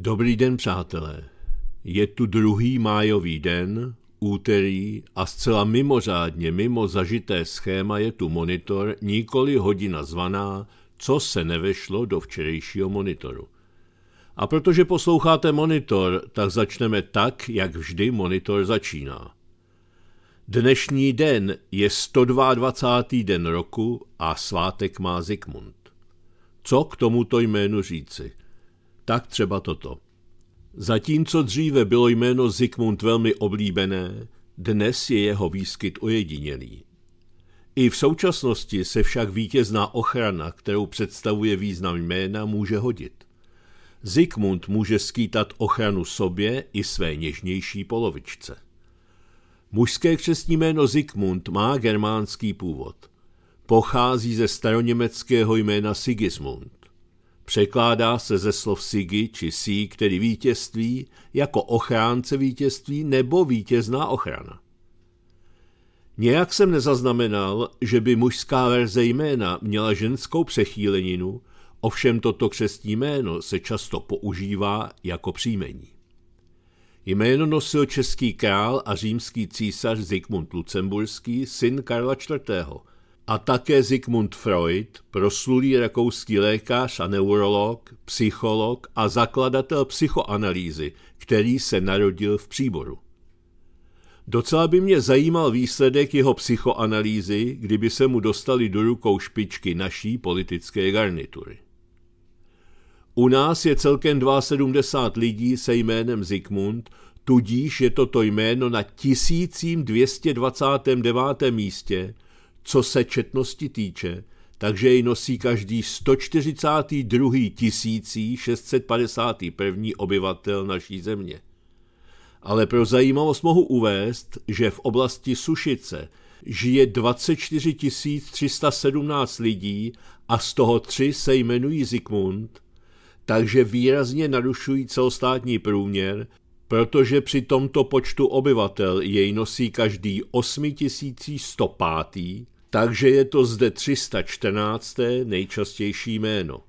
Dobrý den, přátelé. Je tu druhý májový den, úterý a zcela mimořádně mimo zažité schéma je tu monitor, nikoli hodina zvaná, co se nevešlo do včerejšího monitoru. A protože posloucháte monitor, tak začneme tak, jak vždy monitor začíná. Dnešní den je 122. den roku a svátek má Zikmund. Co k tomuto jménu říci? tak třeba toto. Zatímco dříve bylo jméno Zikmund velmi oblíbené, dnes je jeho výskyt ojedinělý. I v současnosti se však vítězná ochrana, kterou představuje význam jména, může hodit. Zikmund může skýtat ochranu sobě i své něžnější polovičce. Mužské křestní jméno Zikmund má germánský původ. Pochází ze staroněmeckého jména Sigismund. Překládá se ze slov sigi či sí, který vítězství, jako ochránce vítězství nebo vítězná ochrana. Nějak jsem nezaznamenal, že by mužská verze jména měla ženskou přechýleninu, ovšem toto křestní jméno se často používá jako příjmení. Jméno nosil český král a římský císař Zikmund Lucemburský, syn Karla IV., a také Sigmund Freud, proslulý rakouský lékař a neurolog, psycholog a zakladatel psychoanalýzy, který se narodil v Příboru. Docela by mě zajímal výsledek jeho psychoanalýzy, kdyby se mu dostali do rukou špičky naší politické garnitury. U nás je celkem 72 lidí se jménem Zikmund, tudíž je toto jméno na 1229. místě, co se četnosti týče, takže jej nosí každý 142. 651. obyvatel naší země. Ale pro zajímavost mohu uvést, že v oblasti Sušice žije 24 317 lidí a z toho tři se jmenují Zikmund, takže výrazně narušují celostátní průměr, protože při tomto počtu obyvatel jej nosí každý 8105 takže je to zde 314. nejčastější jméno.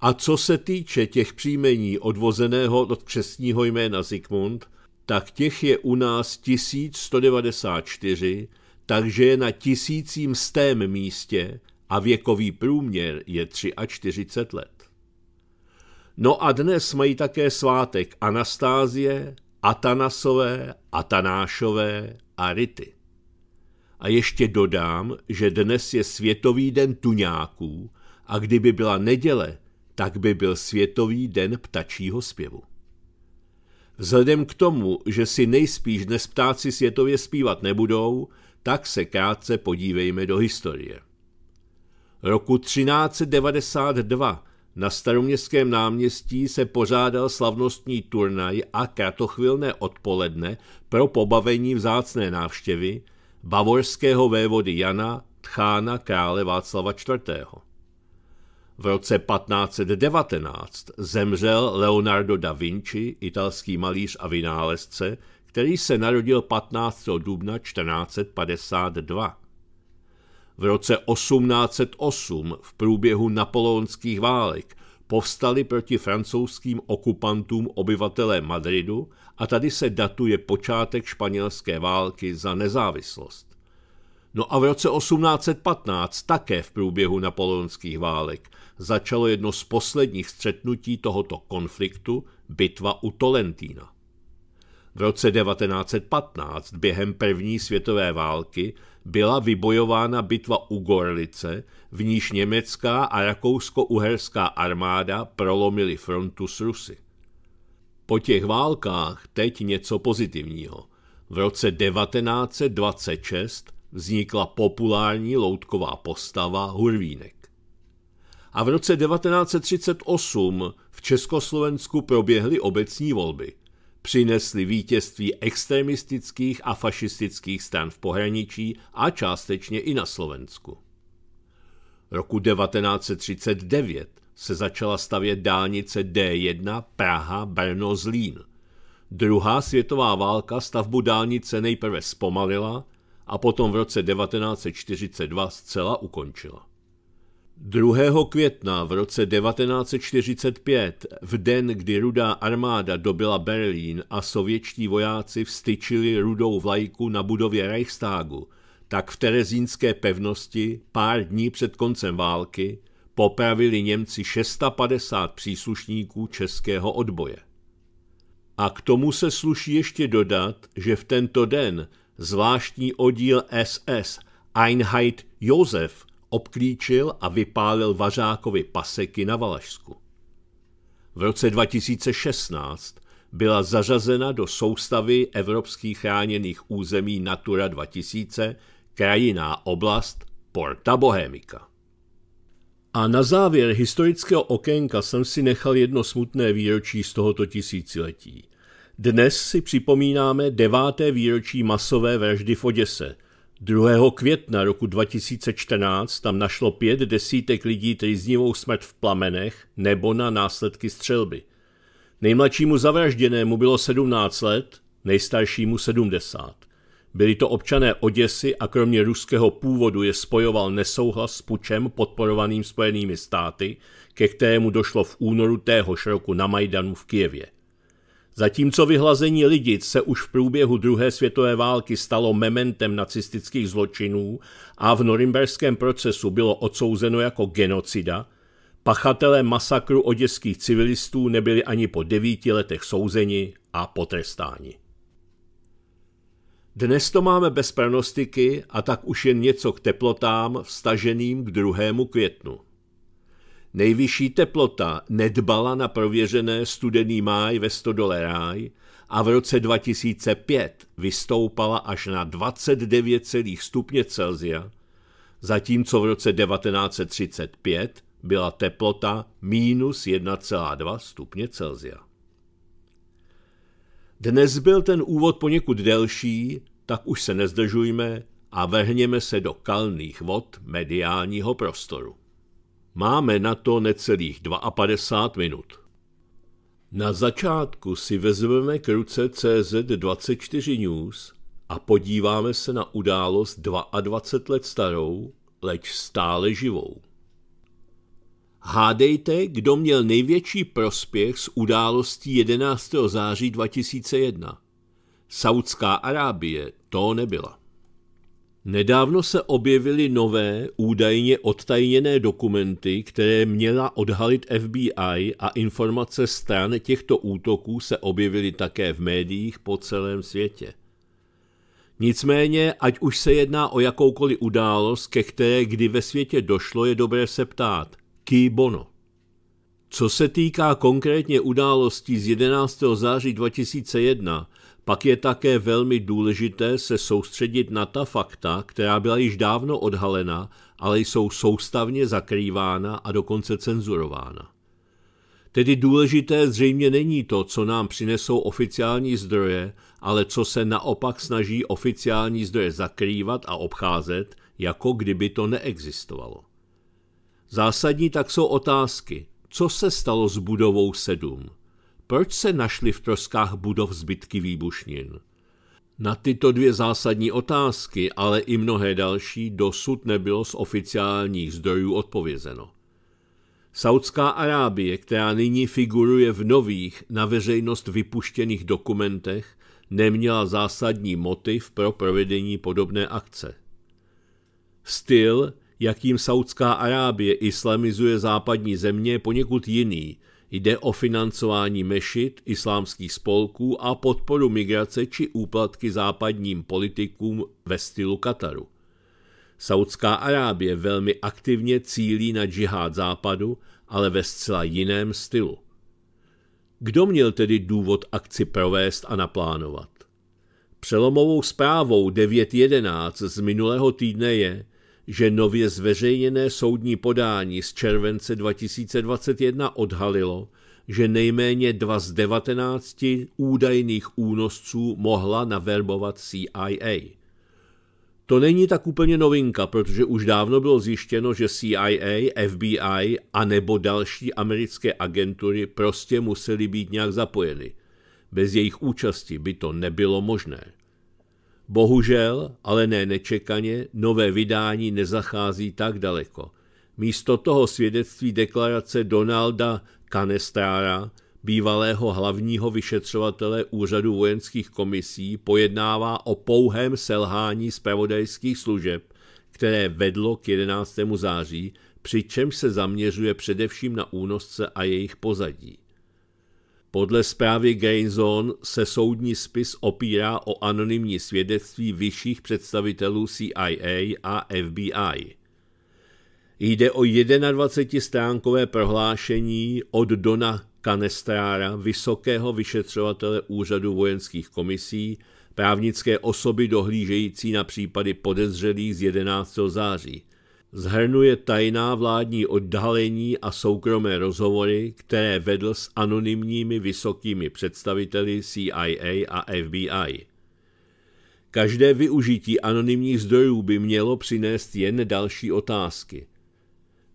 A co se týče těch příjmení odvozeného od křesního jména Zikmund, tak těch je u nás 1194, takže je na tisícím stém místě a věkový průměr je 43 let. No a dnes mají také svátek Anastázie, Atanasové, Atanášové a Rity. A ještě dodám, že dnes je Světový den tuňáků a kdyby byla neděle, tak by byl Světový den ptačího zpěvu. Vzhledem k tomu, že si nejspíš dnes ptáci světově zpívat nebudou, tak se krátce podívejme do historie. Roku 1392 na staroměstském náměstí se pořádal slavnostní turnaj a kratochvilné odpoledne pro pobavení vzácné návštěvy, bavorského vévody Jana Tchána krále Václava IV. V roce 1519 zemřel Leonardo da Vinci, italský malíř a vynálezce, který se narodil 15. dubna 1452. V roce 1808 v průběhu napoleonských válek povstali proti francouzským okupantům obyvatelé Madridu a tady se datuje počátek španělské války za nezávislost. No a v roce 1815 také v průběhu napoleonských válek začalo jedno z posledních střetnutí tohoto konfliktu, bitva u Tolentína. V roce 1915 během první světové války byla vybojována bitva u Gorlice, v níž německá a rakousko-uherská armáda prolomily frontu s Rusy. Po těch válkách teď něco pozitivního. V roce 1926 vznikla populární loutková postava Hurvínek. A v roce 1938 v Československu proběhly obecní volby – přinesly vítězství extremistických a fašistických stran v pohraničí a částečně i na Slovensku. Roku 1939 se začala stavět dálnice D1 Praha-Brno-Zlín. Druhá světová válka stavbu dálnice nejprve zpomalila a potom v roce 1942 zcela ukončila. 2. května v roce 1945, v den, kdy rudá armáda dobila Berlín a sovětští vojáci vstyčili rudou vlajku na budově Reichstágu, tak v Terezínské pevnosti pár dní před koncem války popravili Němci 650 příslušníků českého odboje. A k tomu se sluší ještě dodat, že v tento den zvláštní oddíl SS Einheit Josef – obklíčil a vypálil Vařákovi paseky na Valašsku. V roce 2016 byla zařazena do soustavy evropských chráněných území Natura 2000 krajiná oblast Porta Bohemica. A na závěr historického okénka jsem si nechal jedno smutné výročí z tohoto tisíciletí. Dnes si připomínáme deváté výročí masové vraždy v Oděse, 2. května roku 2014 tam našlo pět desítek lidí trýznivou smrt v plamenech nebo na následky střelby. Nejmladšímu zavražděnému bylo 17 let, nejstaršímu 70. Byli to občané Oděsy a kromě ruského původu je spojoval nesouhlas s pučem podporovaným Spojenými státy, ke kterému došlo v únoru téhož roku na Majdanu v Kijevě. Zatímco vyhlazení lidic se už v průběhu druhé světové války stalo mementem nacistických zločinů a v norimberském procesu bylo odsouzeno jako genocida, pachatelé masakru oděských civilistů nebyli ani po devíti letech souzeni a potrestáni. Dnes to máme bez pranostiky a tak už jen něco k teplotám vstaženým k druhému květnu. Nejvyšší teplota nedbala na prověřené studený máj ve Stodole ráj a v roce 2005 vystoupala až na 29,0 stupně Celsia, zatímco v roce 1935 byla teplota minus 1,2 stupně Celsia. Dnes byl ten úvod poněkud delší, tak už se nezdržujme a vrhněme se do kalných vod mediálního prostoru. Máme na to necelých 52 minut. Na začátku si vezmeme k ruce CZ24 News a podíváme se na událost 22 let starou, leč stále živou. Hádejte, kdo měl největší prospěch z událostí 11. září 2001. Saudská Arábie to nebyla. Nedávno se objevily nové, údajně odtajněné dokumenty, které měla odhalit FBI a informace stran těchto útoků se objevily také v médiích po celém světě. Nicméně, ať už se jedná o jakoukoliv událost, ke které kdy ve světě došlo, je dobré se ptát. Ký bono? Co se týká konkrétně událostí z 11. září 2001, pak je také velmi důležité se soustředit na ta fakta, která byla již dávno odhalena, ale jsou soustavně zakrývána a dokonce cenzurována. Tedy důležité zřejmě není to, co nám přinesou oficiální zdroje, ale co se naopak snaží oficiální zdroje zakrývat a obcházet, jako kdyby to neexistovalo. Zásadní tak jsou otázky, co se stalo s budovou 7? Proč se našly v troskách budov zbytky výbušnin? Na tyto dvě zásadní otázky, ale i mnohé další, dosud nebylo z oficiálních zdrojů odpovězeno. Saudská Arábie, která nyní figuruje v nových, na veřejnost vypuštěných dokumentech, neměla zásadní motiv pro provedení podobné akce. Styl, jakým Saudská Arábie islamizuje západní země, je poněkud jiný, Jde o financování mešit, islámských spolků a podporu migrace či úplatky západním politikům ve stylu Kataru. Saudská Arábie velmi aktivně cílí na džihád západu, ale ve zcela jiném stylu. Kdo měl tedy důvod akci provést a naplánovat? Přelomovou zprávou 9.11 z minulého týdne je, že nově zveřejněné soudní podání z července 2021 odhalilo, že nejméně dva z 19 údajných únosců mohla naverbovat CIA. To není tak úplně novinka, protože už dávno bylo zjištěno, že CIA, FBI a nebo další americké agentury prostě musely být nějak zapojeny. Bez jejich účasti by to nebylo možné. Bohužel, ale ne nečekaně, nové vydání nezachází tak daleko. Místo toho svědectví deklarace Donalda Canestrara, bývalého hlavního vyšetřovatele úřadu vojenských komisí, pojednává o pouhém selhání zpravodajských služeb, které vedlo k 11. září, přičemž se zaměřuje především na únosce a jejich pozadí. Podle zprávy Gainzone se soudní spis opírá o anonymní svědectví vyšších představitelů CIA a FBI. Jde o 21-stránkové prohlášení od Dona Kanestrára, vysokého vyšetřovatele Úřadu vojenských komisí, právnické osoby dohlížející na případy podezřelých z 11. září. Zhrnuje tajná vládní oddalení a soukromé rozhovory, které vedl s anonymními vysokými představiteli CIA a FBI. Každé využití anonymních zdrojů by mělo přinést jen další otázky.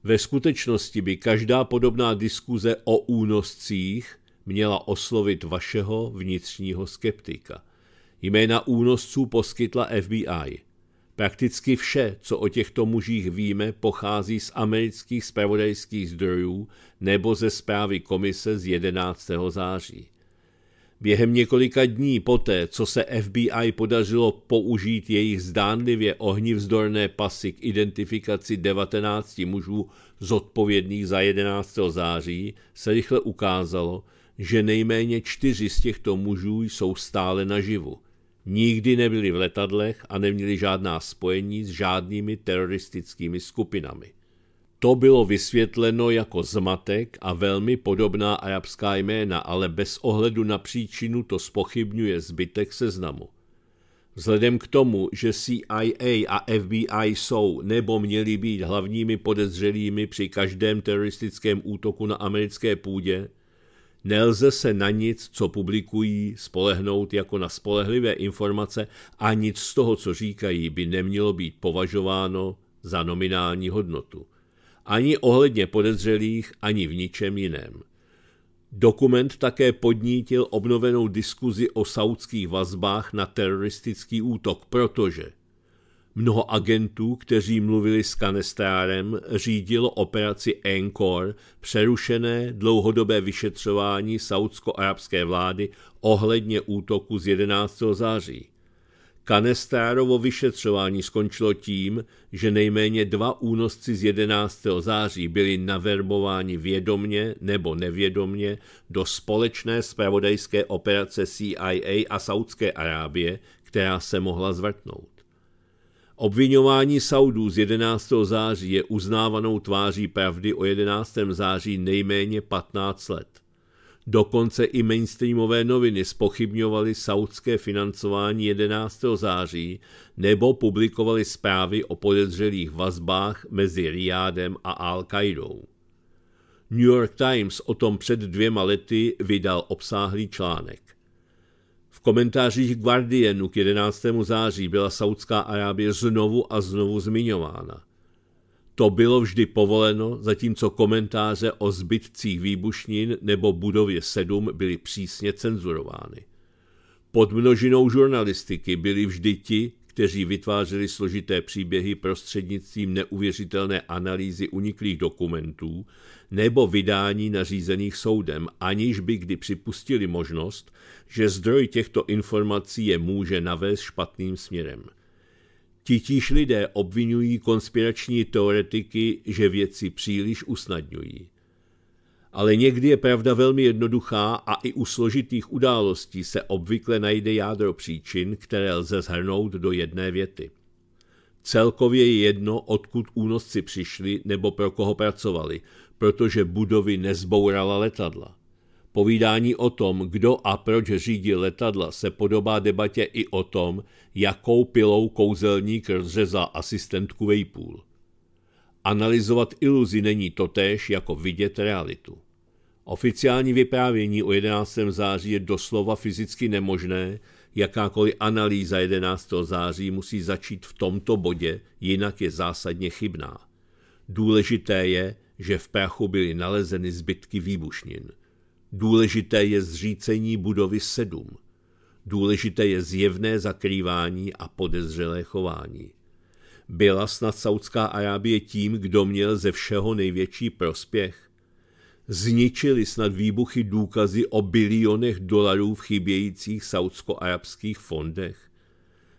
Ve skutečnosti by každá podobná diskuze o únoscích měla oslovit vašeho vnitřního skeptika. Jména únosců poskytla FBI – Prakticky vše, co o těchto mužích víme, pochází z amerických spravodajských zdrojů nebo ze zprávy komise z 11. září. Během několika dní poté, co se FBI podařilo použít jejich zdánlivě ohnivzdorné pasy k identifikaci 19 mužů zodpovědných za 11. září, se rychle ukázalo, že nejméně čtyři z těchto mužů jsou stále naživu – nikdy nebyli v letadlech a neměli žádná spojení s žádnými teroristickými skupinami. To bylo vysvětleno jako zmatek a velmi podobná arabská jména, ale bez ohledu na příčinu to spochybňuje zbytek seznamu. Vzhledem k tomu, že CIA a FBI jsou nebo měli být hlavními podezřelými při každém teroristickém útoku na americké půdě, Nelze se na nic, co publikují, spolehnout jako na spolehlivé informace a nic z toho, co říkají, by nemělo být považováno za nominální hodnotu. Ani ohledně podezřelých, ani v ničem jiném. Dokument také podnítil obnovenou diskuzi o saudských vazbách na teroristický útok, protože Mnoho agentů, kteří mluvili s Kanestárem, řídilo operaci Encore, přerušené dlouhodobé vyšetřování saudsko-arabské vlády ohledně útoku z 11. září. Kanestárovo vyšetřování skončilo tím, že nejméně dva únosci z 11. září byli navermováni vědomně nebo nevědomně do společné spravodajské operace CIA a Saudské Arábie, která se mohla zvrtnout. Obvinování Saudů z 11. září je uznávanou tváří pravdy o 11. září nejméně 15 let. Dokonce i mainstreamové noviny spochybňovaly saudské financování 11. září nebo publikovaly zprávy o podezřelých vazbách mezi Riádem a Al-Qaidou. New York Times o tom před dvěma lety vydal obsáhlý článek. V komentářích Guardianu k 11. září byla Saudská Arábie znovu a znovu zmiňována. To bylo vždy povoleno, zatímco komentáře o zbytcích výbušnin nebo budově 7 byly přísně cenzurovány. Pod množinou žurnalistiky byli vždy ti, kteří vytvářeli složité příběhy prostřednictvím neuvěřitelné analýzy uniklých dokumentů nebo vydání nařízených soudem, aniž by kdy připustili možnost, že zdroj těchto informací je může navést špatným směrem. Titíž lidé obvinují konspirační teoretiky, že věci příliš usnadňují. Ale někdy je pravda velmi jednoduchá a i u složitých událostí se obvykle najde jádro příčin, které lze zhrnout do jedné věty. Celkově je jedno, odkud únosci přišli nebo pro koho pracovali, protože budovy nezbourala letadla. Povídání o tom, kdo a proč řídí letadla, se podobá debatě i o tom, jakou pilou kouzelník rozřezal asistentku Vejpůl. Analyzovat iluzi není totéž jako vidět realitu. Oficiální vyprávění o 11. září je doslova fyzicky nemožné, jakákoliv analýza 11. září musí začít v tomto bodě, jinak je zásadně chybná. Důležité je, že v prachu byly nalezeny zbytky výbušnin. Důležité je zřícení budovy sedm. Důležité je zjevné zakrývání a podezřelé chování. Byla snad Saudská Arábie tím, kdo měl ze všeho největší prospěch? Zničili snad výbuchy důkazy o bilionech dolarů v chybějících saudsko-arabských fondech?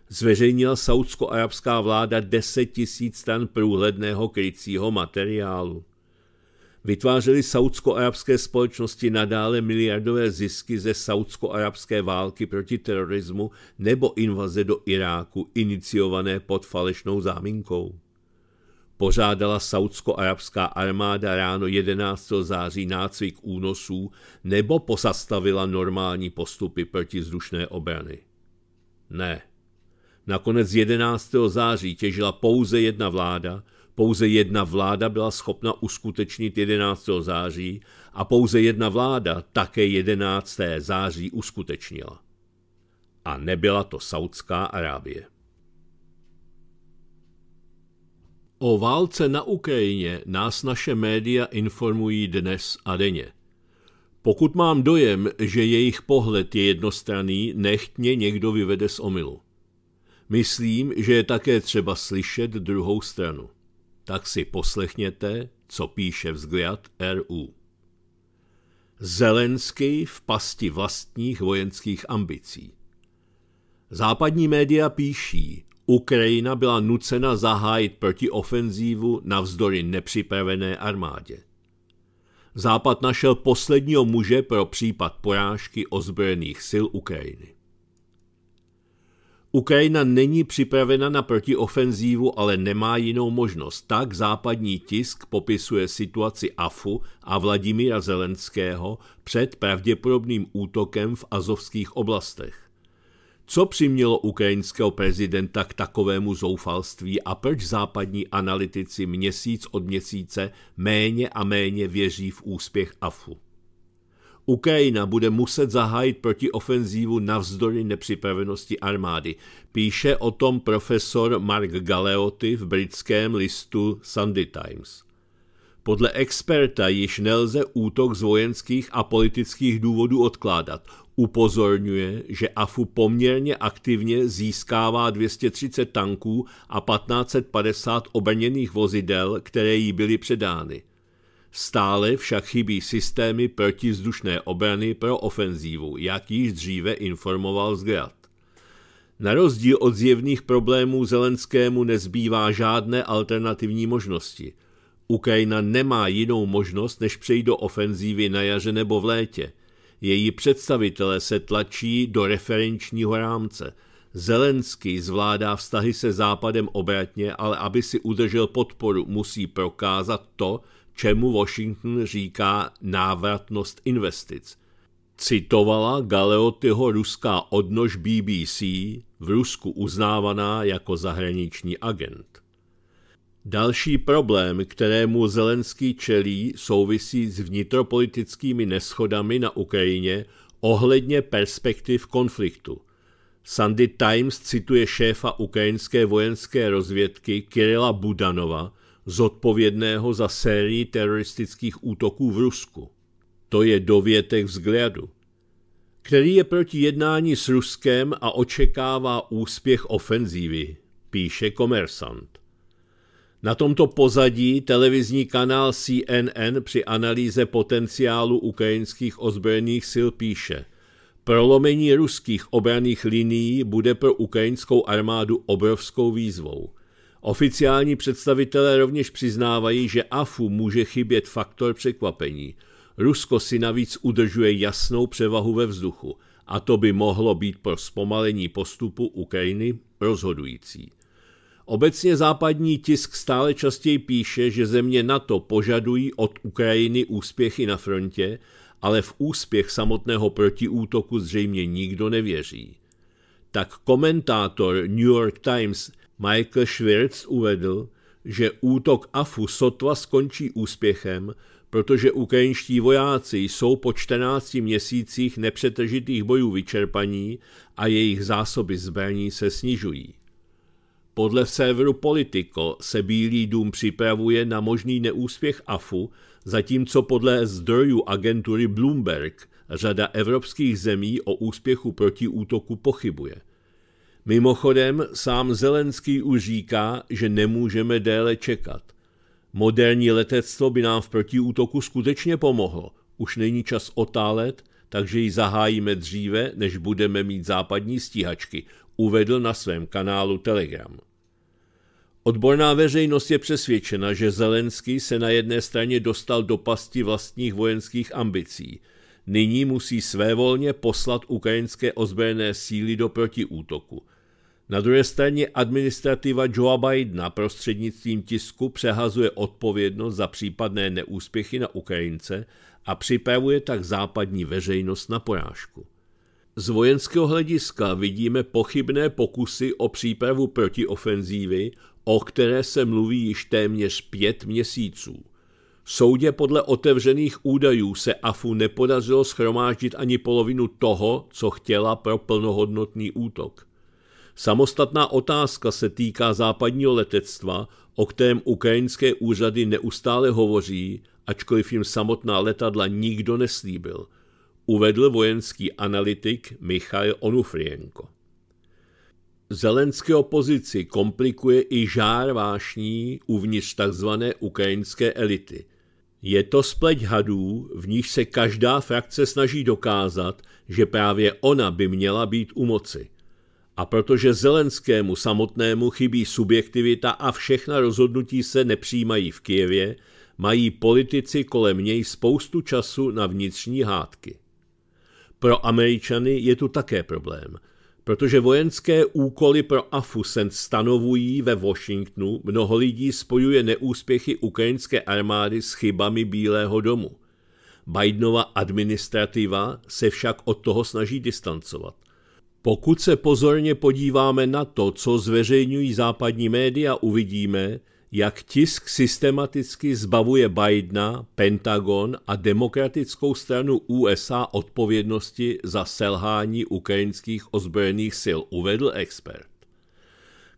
Zveřejnila saudsko-arabská vláda 10 000 stan průhledného krycího materiálu? vytvářely saudsko-arabské společnosti nadále miliardové zisky ze saudsko-arabské války proti terorismu nebo invaze do Iráku iniciované pod falešnou záminkou. Pořádala saudsko-arabská armáda ráno 11. září nácvik únosů nebo posastavila normální postupy proti vzdušné obrany? Ne. Nakonec 11. září těžila pouze jedna vláda, pouze jedna vláda byla schopna uskutečnit 11. září a pouze jedna vláda také 11. září uskutečnila. A nebyla to Saudská Arábie. O válce na Ukrajině nás naše média informují dnes a denně. Pokud mám dojem, že jejich pohled je jednostranný, nechť mě někdo vyvede z omylu. Myslím, že je také třeba slyšet druhou stranu tak si poslechněte, co píše vzgliad RU. Zelenský v pasti vlastních vojenských ambicí. Západní média píší, Ukrajina byla nucena zahájit protiofenzívu navzdory nepřipravené armádě. Západ našel posledního muže pro případ porážky ozbrojených sil Ukrajiny. Ukrajina není připravena na protiofenzívu, ale nemá jinou možnost. Tak západní tisk popisuje situaci AFU a Vladimíra Zelenského před pravděpodobným útokem v azovských oblastech. Co přimělo ukrajinského prezidenta k takovému zoufalství a proč západní analytici měsíc od měsíce méně a méně věří v úspěch AFU? Ukrajina bude muset zahájit proti ofenzívu navzdory nepřipravenosti armády. Píše o tom profesor Mark Galeoty v britském listu Sunday Times. Podle experta již nelze útok z vojenských a politických důvodů odkládat. Upozorňuje, že AFU poměrně aktivně získává 230 tanků a 1550 obrněných vozidel, které jí byly předány. Stále však chybí systémy protizdušné obrany pro ofenzívu, jak již dříve informoval Zgrad. Na rozdíl od zjevných problémů Zelenskému nezbývá žádné alternativní možnosti. Ukrajina nemá jinou možnost, než přejít do ofenzívy na jaře nebo v létě. Její představitelé se tlačí do referenčního rámce. Zelenský zvládá vztahy se Západem obratně, ale aby si udržel podporu, musí prokázat to, čemu Washington říká návratnost investic. Citovala Galeotyho ruská odnož BBC, v Rusku uznávaná jako zahraniční agent. Další problém, kterému Zelenský čelí, souvisí s vnitropolitickými neschodami na Ukrajině ohledně perspektiv konfliktu. Sunday Times cituje šéfa ukrajinské vojenské rozvědky Kirila Budanova, zodpovědného za sérii teroristických útoků v Rusku. To je dovětek vzhledu, který je proti jednání s Ruskem a očekává úspěch ofenzívy, píše komersant. Na tomto pozadí televizní kanál CNN při analýze potenciálu ukrajinských ozbrojených sil píše Prolomení ruských obraných linií bude pro ukrajinskou armádu obrovskou výzvou – Oficiální představitelé rovněž přiznávají, že AFU může chybět faktor překvapení. Rusko si navíc udržuje jasnou převahu ve vzduchu a to by mohlo být pro zpomalení postupu Ukrajiny rozhodující. Obecně západní tisk stále častěji píše, že země NATO požadují od Ukrajiny úspěchy na frontě, ale v úspěch samotného protiútoku zřejmě nikdo nevěří. Tak komentátor New York Times Michael Schwirtz uvedl, že útok AFU sotva skončí úspěchem, protože ukrajinští vojáci jsou po 14 měsících nepřetržitých bojů vyčerpaní a jejich zásoby zbraní se snižují. Podle serveru Politico se Bílý dům připravuje na možný neúspěch AFU, zatímco podle zdrojů agentury Bloomberg řada evropských zemí o úspěchu proti útoku pochybuje – Mimochodem, sám Zelenský už říká, že nemůžeme déle čekat. Moderní letectvo by nám v protiútoku skutečně pomohlo. Už není čas otálet, takže ji zahájíme dříve, než budeme mít západní stíhačky, uvedl na svém kanálu Telegram. Odborná veřejnost je přesvědčena, že Zelenský se na jedné straně dostal do pasti vlastních vojenských ambicí. Nyní musí svévolně poslat ukrajinské ozbrojené síly do protiútoku. Na druhé straně administrativa Biden na prostřednictvím tisku přehazuje odpovědnost za případné neúspěchy na Ukrajince a připravuje tak západní veřejnost na porážku. Z vojenského hlediska vidíme pochybné pokusy o přípravu protiofenzívy, o které se mluví již téměř pět měsíců. Soudě podle otevřených údajů se AFU nepodařilo schromáždit ani polovinu toho, co chtěla pro plnohodnotný útok – Samostatná otázka se týká západního letectva, o kterém ukrajinské úřady neustále hovoří, ačkoliv jim samotná letadla nikdo neslíbil, uvedl vojenský analytik Michal Onufrienko. Zelenské opozici komplikuje i žár vášní uvnitř tzv. ukrajinské elity. Je to spleť hadů, v níž se každá frakce snaží dokázat, že právě ona by měla být u moci – a protože Zelenskému samotnému chybí subjektivita a všechna rozhodnutí se nepřijímají v Kijevě, mají politici kolem něj spoustu času na vnitřní hádky. Pro Američany je tu také problém, protože vojenské úkoly pro AFU se stanovují ve Washingtonu, mnoho lidí spojuje neúspěchy ukrajinské armády s chybami Bílého domu. Bidenova administrativa se však od toho snaží distancovat – pokud se pozorně podíváme na to, co zveřejňují západní média, uvidíme, jak tisk systematicky zbavuje Bidena, Pentagon a demokratickou stranu USA odpovědnosti za selhání ukrajinských ozbrojených sil, uvedl expert.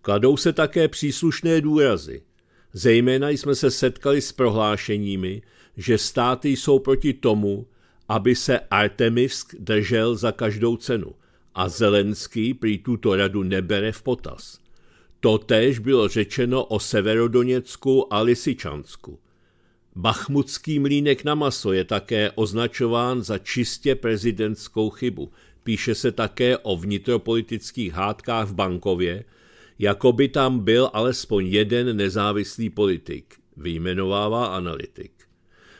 Kladou se také příslušné důrazy. Zejména jsme se setkali s prohlášeními, že státy jsou proti tomu, aby se Artemivsk držel za každou cenu – a Zelenský prý tuto radu nebere v potaz. To též bylo řečeno o Severodoněcku a Lisičansku. Bachmutský mlínek na maso je také označován za čistě prezidentskou chybu. Píše se také o vnitropolitických hádkách v Bankově, jako by tam byl alespoň jeden nezávislý politik, vyjmenovává analytik.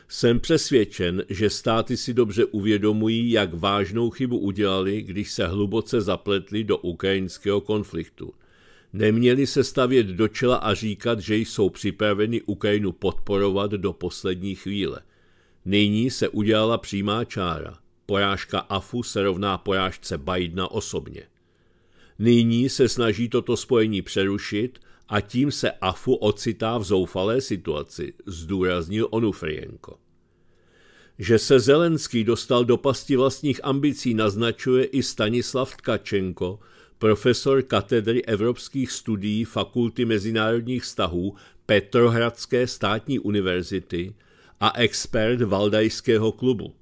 Jsem přesvědčen, že státy si dobře uvědomují, jak vážnou chybu udělali, když se hluboce zapletli do ukrajinského konfliktu. Neměli se stavět do čela a říkat, že jsou připraveni Ukrajinu podporovat do poslední chvíle. Nyní se udělala přímá čára. Porážka AFU se rovná porážce Bidena osobně. Nyní se snaží toto spojení přerušit a tím se Afu ocitá v zoufalé situaci, zdůraznil Onufrienko. Že se Zelenský dostal do pasti vlastních ambicí, naznačuje i Stanislav Tkačenko, profesor katedry evropských studií Fakulty mezinárodních vztahů Petrohradské státní univerzity a expert Valdajského klubu.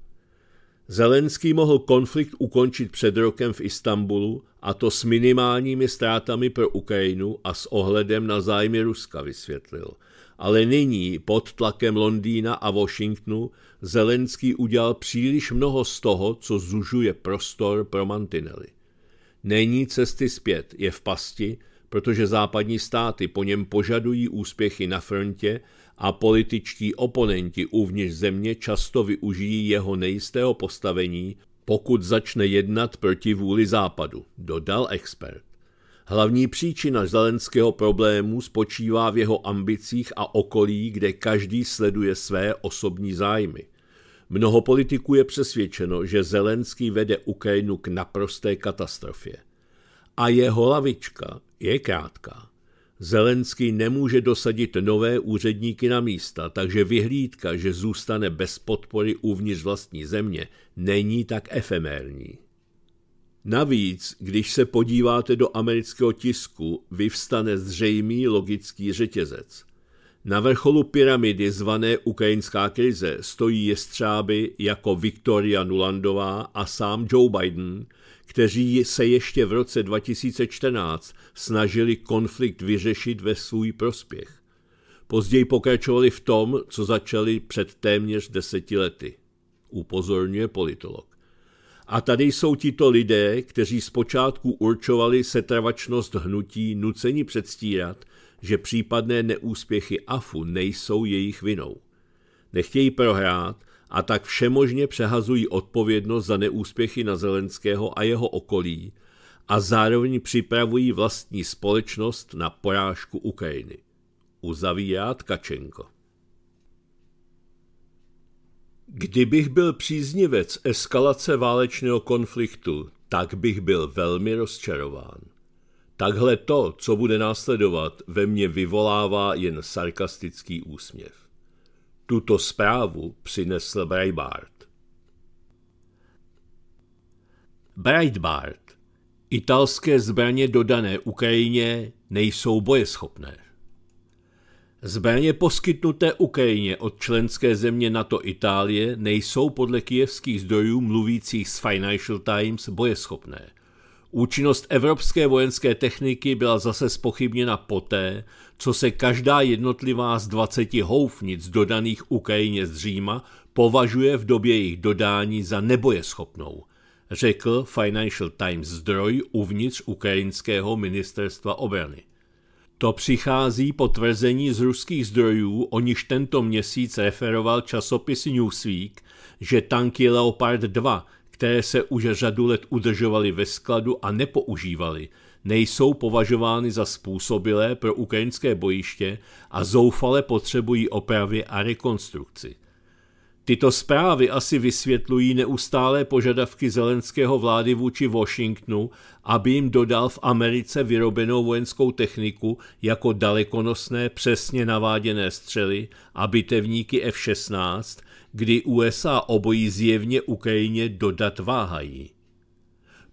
Zelenský mohl konflikt ukončit před rokem v Istanbulu, a to s minimálními ztrátami pro Ukrajinu a s ohledem na zájmy Ruska, vysvětlil. Ale nyní, pod tlakem Londýna a Washingtonu, Zelenský udělal příliš mnoho z toho, co zužuje prostor pro mantinely. Není cesty zpět, je v pasti, protože západní státy po něm požadují úspěchy na frontě a političtí oponenti uvnitř země často využijí jeho nejistého postavení, pokud začne jednat proti vůli západu, dodal expert. Hlavní příčina zelenského problému spočívá v jeho ambicích a okolí, kde každý sleduje své osobní zájmy. Mnoho politiků je přesvědčeno, že Zelenský vede Ukrajinu k naprosté katastrofě. A jeho lavička, je krátká. Zelenský nemůže dosadit nové úředníky na místa, takže vyhlídka, že zůstane bez podpory uvnitř vlastní země, není tak efemérní. Navíc, když se podíváte do amerického tisku, vyvstane zřejmý logický řetězec. Na vrcholu pyramidy zvané Ukrajinská krize stojí jestřáby jako Viktoria Nulandová a sám Joe Biden – kteří se ještě v roce 2014 snažili konflikt vyřešit ve svůj prospěch. Později pokračovali v tom, co začali před téměř deseti lety, upozorňuje politolog. A tady jsou tito lidé, kteří zpočátku určovali setrvačnost hnutí nuceni předstírat, že případné neúspěchy AFU nejsou jejich vinou. Nechtějí prohrát, a tak všemožně přehazují odpovědnost za neúspěchy na Zelenského a jeho okolí a zároveň připravují vlastní společnost na porážku Ukrajiny. Uzavírá Tkačenko. Kdybych byl příznivec eskalace válečného konfliktu, tak bych byl velmi rozčarován. Takhle to, co bude následovat, ve mně vyvolává jen sarkastický úsměv. Tuto zprávu přinesl Breitbart. Breitbart. Italské zbraně dodané Ukrajině nejsou bojeschopné. Zbraně poskytnuté Ukrajině od členské země NATO Itálie nejsou podle kijevských zdrojů mluvících s Financial Times bojeschopné – Účinnost evropské vojenské techniky byla zase spochybněna poté, co se každá jednotlivá z 20 houfnic dodaných Ukrajině z Říma považuje v době jejich dodání za nebojeschopnou, řekl Financial Times zdroj uvnitř ukrajinského ministerstva obrany. To přichází potvrzení z ruských zdrojů, o niž tento měsíc referoval časopis Newsweek, že tanky Leopard 2 které se už řadu let udržovaly ve skladu a nepoužívaly, nejsou považovány za způsobilé pro ukrajinské bojiště a zoufale potřebují opravy a rekonstrukci. Tyto zprávy asi vysvětlují neustálé požadavky zelenského vlády vůči Washingtonu, aby jim dodal v Americe vyrobenou vojenskou techniku jako dalekonosné přesně naváděné střely a bitevníky F-16 kdy USA obojí zjevně Ukrajině dodat váhají.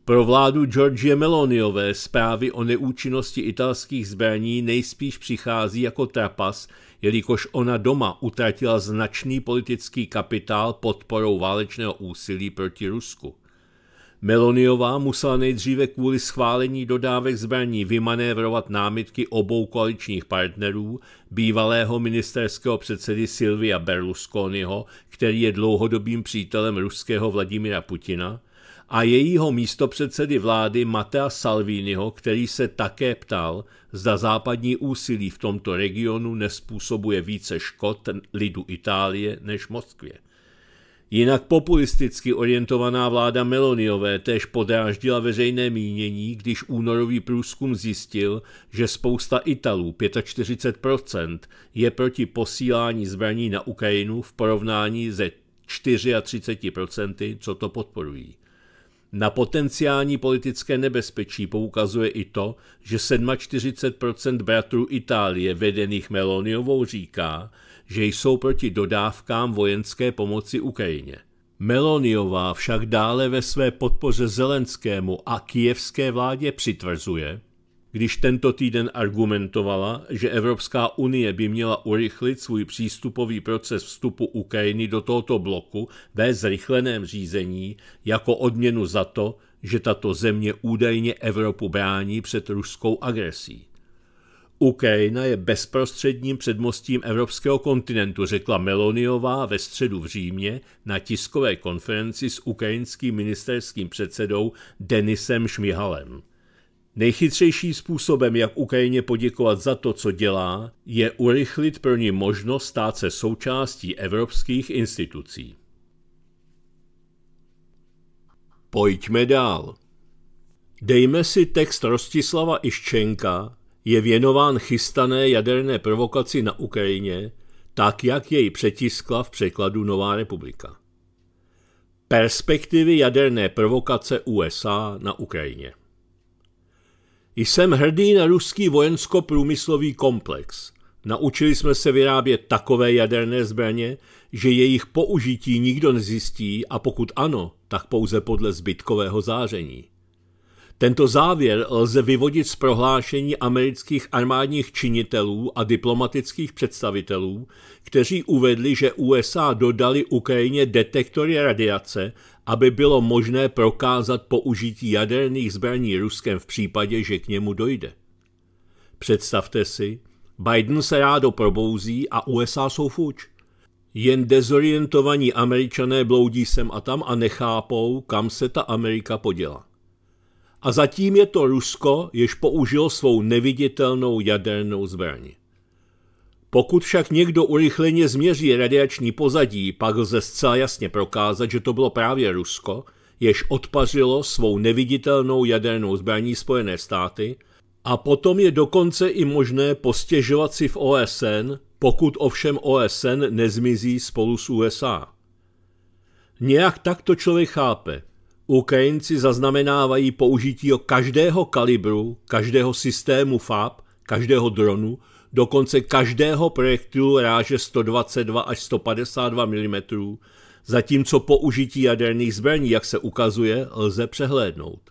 Pro vládu Georgie Meloniové zprávy o neúčinnosti italských zbraní nejspíš přichází jako trapas, jelikož ona doma utratila značný politický kapitál podporou válečného úsilí proti Rusku. Meloniová musela nejdříve kvůli schválení dodávek zbraní vymanévrovat námitky obou koaličních partnerů, bývalého ministerského předsedy Silvia Berlusconiho, který je dlouhodobým přítelem ruského Vladimira Putina, a jejího místopředsedy vlády Matea Salviniho, který se také ptal, zda západní úsilí v tomto regionu nespůsobuje více škod lidu Itálie než Moskvě. Jinak populisticky orientovaná vláda Meloniové též podráždila veřejné mínění, když únorový průzkum zjistil, že spousta Italů, 45%, je proti posílání zbraní na Ukrajinu v porovnání se 34%, co to podporují. Na potenciální politické nebezpečí poukazuje i to, že 47% bratrů Itálie vedených Meloniovou říká, že jsou proti dodávkám vojenské pomoci Ukrajině. Meloniová však dále ve své podpoře Zelenskému a kijevské vládě přitvrzuje, když tento týden argumentovala, že Evropská unie by měla urychlit svůj přístupový proces vstupu Ukrajiny do tohoto bloku ve zrychleném řízení jako odměnu za to, že tato země údajně Evropu brání před ruskou agresí. Ukrajina je bezprostředním předmostím evropského kontinentu, řekla Meloniová ve středu v Římě na tiskové konferenci s ukrajinským ministerským předsedou Denisem Šmihalem. Nejchytřejší způsobem, jak Ukrajině poděkovat za to, co dělá, je urychlit pro ní možnost stát se součástí evropských institucí. Pojďme dál. Dejme si text Rostislava Iščenka je věnován chystané jaderné provokaci na Ukrajině, tak jak jej přetiskla v překladu Nová republika. Perspektivy jaderné provokace USA na Ukrajině. Jsem hrdý na ruský vojensko-průmyslový komplex. Naučili jsme se vyrábět takové jaderné zbraně, že jejich použití nikdo nezjistí a pokud ano, tak pouze podle zbytkového záření. Tento závěr lze vyvodit z prohlášení amerických armádních činitelů a diplomatických představitelů, kteří uvedli, že USA dodali Ukrajině detektory radiace, aby bylo možné prokázat použití jaderných zbraní Ruskem v případě, že k němu dojde. Představte si, Biden se rádo probouzí a USA jsou fuč. Jen dezorientovaní američané bloudí sem a tam a nechápou, kam se ta Amerika poděla. A zatím je to Rusko, jež použil svou neviditelnou jadernou zbraň. Pokud však někdo urychleně změří radiační pozadí, pak lze zcela jasně prokázat, že to bylo právě Rusko, jež odpařilo svou neviditelnou jadernou zbraní Spojené státy a potom je dokonce i možné postěžovat si v OSN, pokud ovšem OSN nezmizí spolu s USA. Nějak tak to člověk chápe. Ukrajinci zaznamenávají použití o každého kalibru, každého systému FAB, každého dronu, dokonce každého projektilu ráže 122 až 152 mm, zatímco použití jaderných zbraní, jak se ukazuje, lze přehlédnout.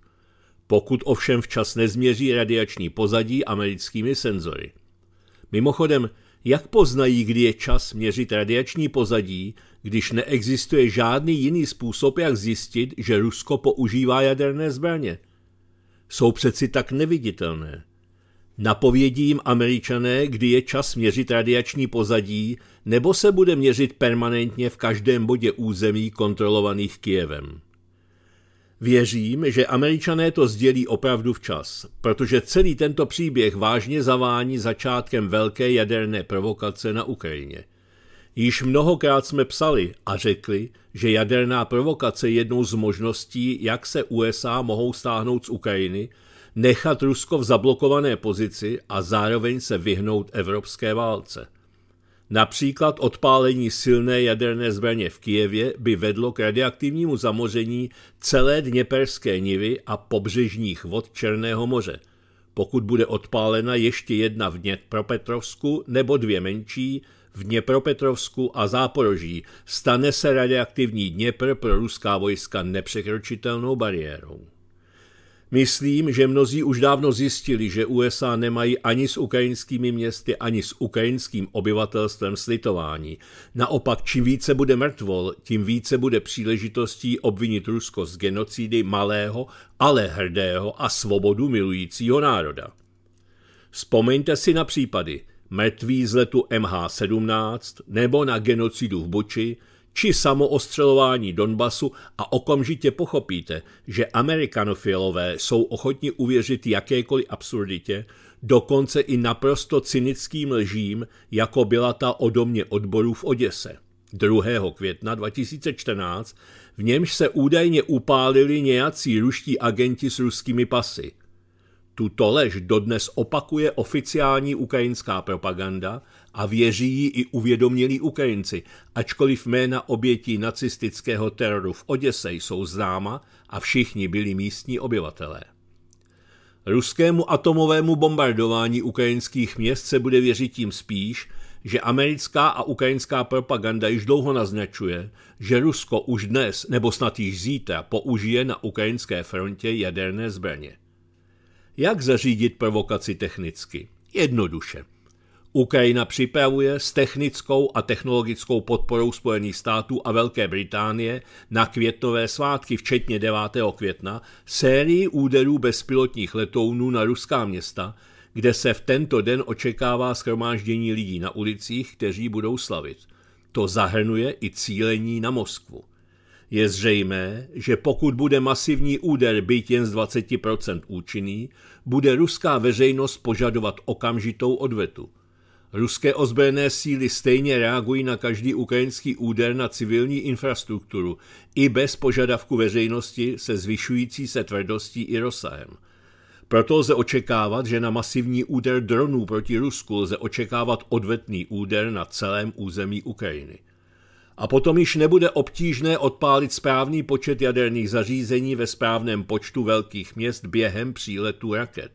Pokud ovšem včas nezměří radiační pozadí americkými senzory. Mimochodem, jak poznají, kdy je čas měřit radiační pozadí, když neexistuje žádný jiný způsob, jak zjistit, že Rusko používá jaderné zbraně? Jsou přeci tak neviditelné. Napovědí jim američané, kdy je čas měřit radiační pozadí, nebo se bude měřit permanentně v každém bodě území kontrolovaných Kijevem. Věřím, že američané to sdělí opravdu včas, protože celý tento příběh vážně zavání začátkem velké jaderné provokace na Ukrajině. Již mnohokrát jsme psali a řekli, že jaderná provokace je jednou z možností, jak se USA mohou stáhnout z Ukrajiny, nechat Rusko v zablokované pozici a zároveň se vyhnout evropské válce. Například odpálení silné jaderné zbraně v Kijevě by vedlo k radioaktivnímu zamoření celé Dněperské nivy a pobřežních vod Černého moře. Pokud bude odpálena ještě jedna v Dněpropetrovsku nebo dvě menší, v Dněpropetrovsku a Záporoží stane se radioaktivní Dněpr pro ruská vojska nepřekročitelnou bariérou. Myslím, že mnozí už dávno zjistili, že USA nemají ani s ukrajinskými městy, ani s ukrajinským obyvatelstvem slitování. Naopak, čím více bude mrtvol, tím více bude příležitostí obvinit Rusko z genocídy malého, ale hrdého a svobodu milujícího národa. Vzpomeňte si na případy mrtví z letu MH17 nebo na genocidu v Buči, či samoostřelování Donbasu a okamžitě pochopíte, že amerikanofilové jsou ochotni uvěřit jakékoliv absurditě, dokonce i naprosto cynickým lžím, jako byla ta o domě odborů v Oděse. 2. května 2014, v němž se údajně upálili nějací ruští agenti s ruskými pasy. Tuto lež dodnes opakuje oficiální ukrajinská propaganda a věří ji i uvědomělí Ukrajinci, ačkoliv jména obětí nacistického teroru v Oděse jsou známa a všichni byli místní obyvatelé. Ruskému atomovému bombardování ukrajinských měst se bude věřit tím spíš, že americká a ukrajinská propaganda již dlouho naznačuje, že Rusko už dnes nebo snad již zítra použije na ukrajinské frontě jaderné zbraně. Jak zařídit provokaci technicky? Jednoduše. Ukrajina připravuje s technickou a technologickou podporou Spojených států a Velké Británie na květnové svátky, včetně 9. května, sérii úderů bezpilotních letounů na ruská města, kde se v tento den očekává schromáždění lidí na ulicích, kteří budou slavit. To zahrnuje i cílení na Moskvu. Je zřejmé, že pokud bude masivní úder být jen z 20% účinný, bude ruská veřejnost požadovat okamžitou odvetu. Ruské ozbrojené síly stejně reagují na každý ukrajinský úder na civilní infrastrukturu i bez požadavku veřejnosti se zvyšující se tvrdostí i rozsahem. Proto lze očekávat, že na masivní úder dronů proti Rusku lze očekávat odvetný úder na celém území Ukrajiny a potom již nebude obtížné odpálit správný počet jaderných zařízení ve správném počtu velkých měst během příletu raket.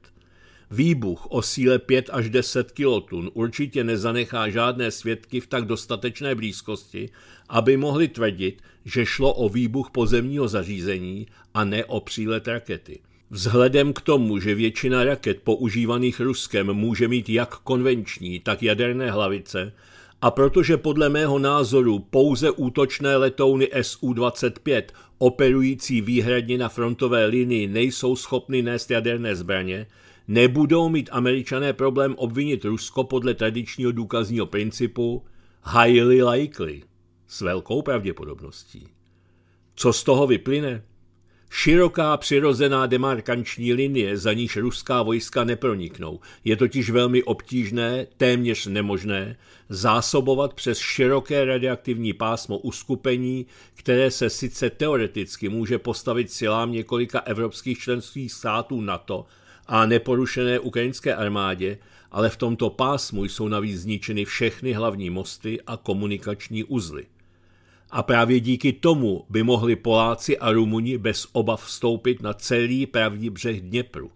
Výbuch o síle 5 až 10 kilotun určitě nezanechá žádné svědky v tak dostatečné blízkosti, aby mohli tvrdit, že šlo o výbuch pozemního zařízení a ne o přílet rakety. Vzhledem k tomu, že většina raket používaných Ruskem může mít jak konvenční, tak jaderné hlavice, a protože podle mého názoru pouze útočné letouny SU-25 operující výhradně na frontové linii nejsou schopny nést jaderné zbraně, nebudou mít američané problém obvinit Rusko podle tradičního důkazního principu highly likely, s velkou pravděpodobností. Co z toho vyplyne? Široká přirozená demarkanční linie, za níž ruská vojska neproniknou, je totiž velmi obtížné, téměř nemožné, zásobovat přes široké radioaktivní pásmo uskupení, které se sice teoreticky může postavit silám několika evropských členských států NATO a neporušené ukrajinské armádě, ale v tomto pásmu jsou navíc zničeny všechny hlavní mosty a komunikační uzly a právě díky tomu by mohli Poláci a Rumuni bez obav vstoupit na celý pravý břeh Dněpru.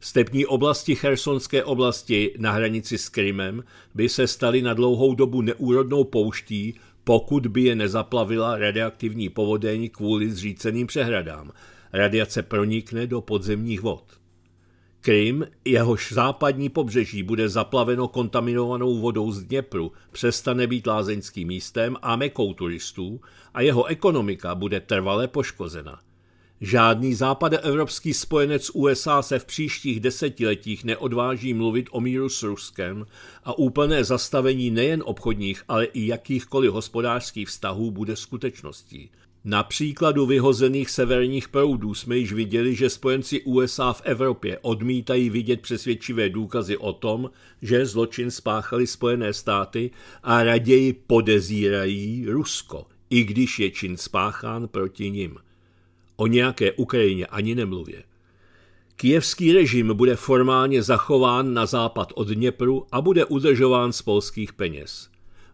Stepní oblasti Chersonské oblasti na hranici s Krymem by se staly na dlouhou dobu neúrodnou pouští, pokud by je nezaplavila radioaktivní povodeň kvůli zříceným přehradám. Radiace pronikne do podzemních vod. Krym, jehož západní pobřeží bude zaplaveno kontaminovanou vodou z Dněpru, přestane být lázeňským místem a mekou turistů a jeho ekonomika bude trvale poškozena. Žádný západoevropský spojenec USA se v příštích desetiletích neodváží mluvit o míru s Ruskem a úplné zastavení nejen obchodních, ale i jakýchkoliv hospodářských vztahů bude skutečností. Na příkladu vyhozených severních proudů jsme již viděli, že spojenci USA v Evropě odmítají vidět přesvědčivé důkazy o tom, že zločin spáchali Spojené státy a raději podezírají Rusko, i když je čin spáchán proti nim. O nějaké Ukrajině ani nemluvě. Kijevský režim bude formálně zachován na západ od Dněpru a bude udržován z polských peněz.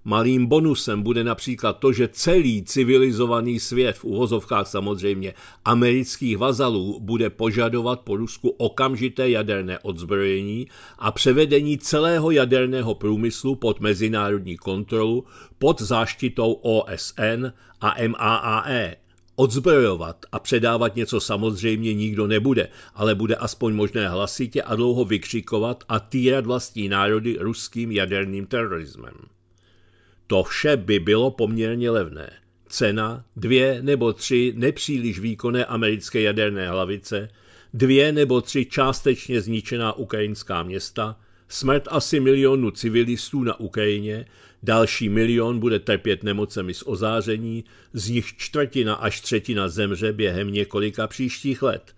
Malým bonusem bude například to, že celý civilizovaný svět, v uvozovkách samozřejmě, amerických vazalů bude požadovat po Rusku okamžité jaderné odzbrojení a převedení celého jaderného průmyslu pod mezinárodní kontrolu pod záštitou OSN a MAAE, Odzbrojovat a předávat něco samozřejmě nikdo nebude, ale bude aspoň možné hlasitě a dlouho vykřikovat a týrat vlastní národy ruským jaderným terorismem. To vše by bylo poměrně levné. Cena dvě nebo tři nepříliš výkonné americké jaderné hlavice, dvě nebo tři částečně zničená ukrajinská města, smrt asi milionu civilistů na Ukrajině, další milion bude trpět nemocemi z ozáření, z nich čtvrtina až třetina zemře během několika příštích let.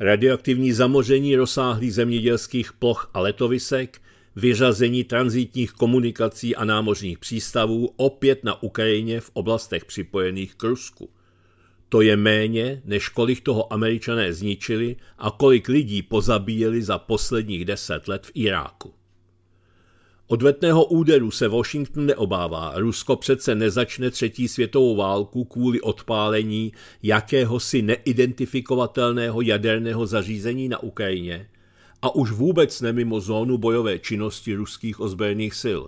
Radioaktivní zamoření rozsáhlých zemědělských ploch a letovisek, vyřazení transitních komunikací a námořních přístavů opět na Ukrajině v oblastech připojených k Rusku. To je méně, než kolik toho američané zničili a kolik lidí pozabíjeli za posledních deset let v Iráku. Odvetného úderu se Washington neobává. Rusko přece nezačne třetí světovou válku kvůli odpálení jakéhosi neidentifikovatelného jaderného zařízení na Ukrajině, a už vůbec ne mimo zónu bojové činnosti ruských ozbrojených sil.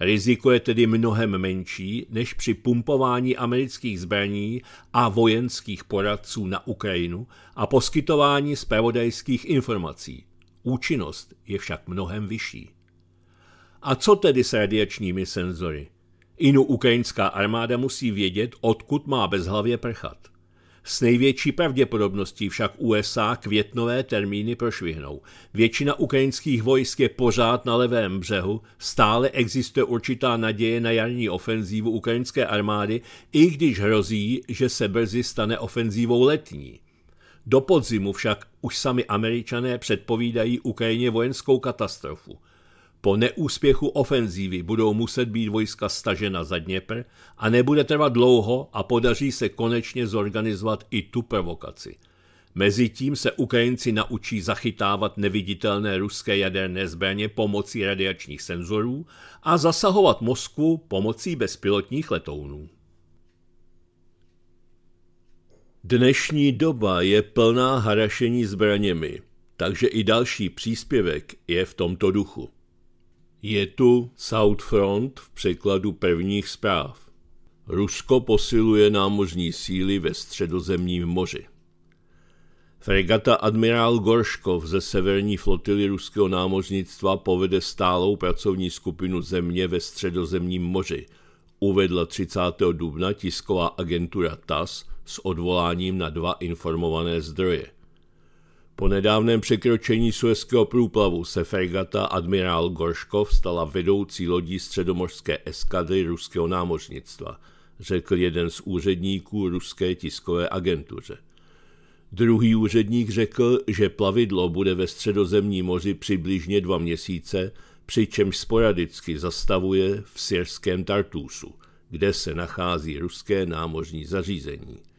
Riziko je tedy mnohem menší než při pumpování amerických zbraní a vojenských poradců na Ukrajinu a poskytování zpravodajských informací. Účinnost je však mnohem vyšší. A co tedy s radiačními senzory? Inu ukrajinská armáda musí vědět, odkud má bezhlavě prchat. S největší pravděpodobností však USA květnové termíny prošvihnou. Většina ukrajinských vojsk je pořád na levém břehu, stále existuje určitá naděje na jarní ofenzívu ukrajinské armády, i když hrozí, že se brzy stane ofenzívou letní. Do podzimu však už sami američané předpovídají Ukrajině vojenskou katastrofu – po neúspěchu ofenzívy budou muset být vojska stažena za Dněpr a nebude trvat dlouho a podaří se konečně zorganizovat i tu provokaci. Mezitím se Ukrajinci naučí zachytávat neviditelné ruské jaderné zbraně pomocí radiačních senzorů a zasahovat Moskvu pomocí bezpilotních letounů. Dnešní doba je plná harašení zbraněmi, takže i další příspěvek je v tomto duchu. Je tu South Front v překladu pevných zpráv. Rusko posiluje námořní síly ve středozemním moři. Fregata admirál Gorškov ze severní flotily ruského námořnictva povede stálou pracovní skupinu země ve středozemním moři, uvedla 30. dubna tisková agentura TAS s odvoláním na dva informované zdroje. Po nedávném překročení Suezského průplavu se fregata admirál Gorškov stala vedoucí lodí středomořské eskadry ruského námořnictva, řekl jeden z úředníků ruské tiskové agentuře. Druhý úředník řekl, že plavidlo bude ve středozemní moři přibližně dva měsíce, přičemž sporadicky zastavuje v syrském Tartusu, kde se nachází ruské námořní zařízení –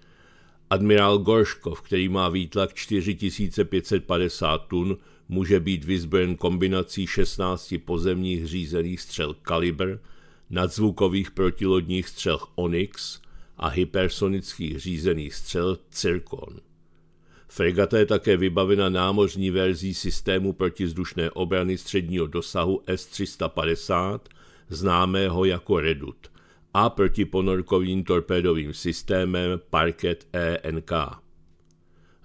Admirál Gorškov, který má výtlak 4550 tun, může být vyzbrojen kombinací 16 pozemních řízených střel Kalibr, nadzvukových protilodních střel Onyx a hypersonických řízených střel Cirkon. Fregata je také vybavena námořní verzí systému protizdušné obrany středního dosahu S-350, známého jako Redut – a protiponorkovým torpédovým systémem Parket ENK.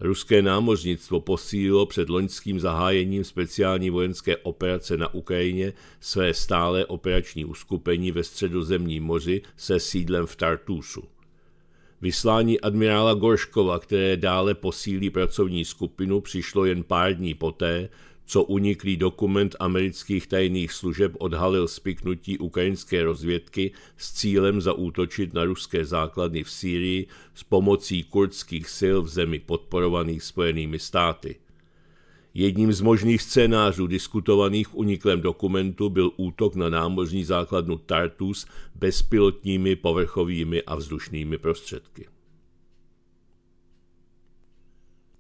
Ruské námořnictvo posílilo před loňským zahájením speciální vojenské operace na Ukrajině své stále operační uskupení ve středozemním moři se sídlem v Tartusu. Vyslání admirála Gorškova, které dále posílí pracovní skupinu, přišlo jen pár dní poté, co uniklý dokument amerických tajných služeb odhalil spiknutí ukrajinské rozvědky s cílem zaútočit na ruské základny v Sýrii s pomocí kurdských sil v zemi podporovaných Spojenými státy. Jedním z možných scénářů diskutovaných v uniklém dokumentu byl útok na námořní základnu Tartus bezpilotními povrchovými a vzdušnými prostředky.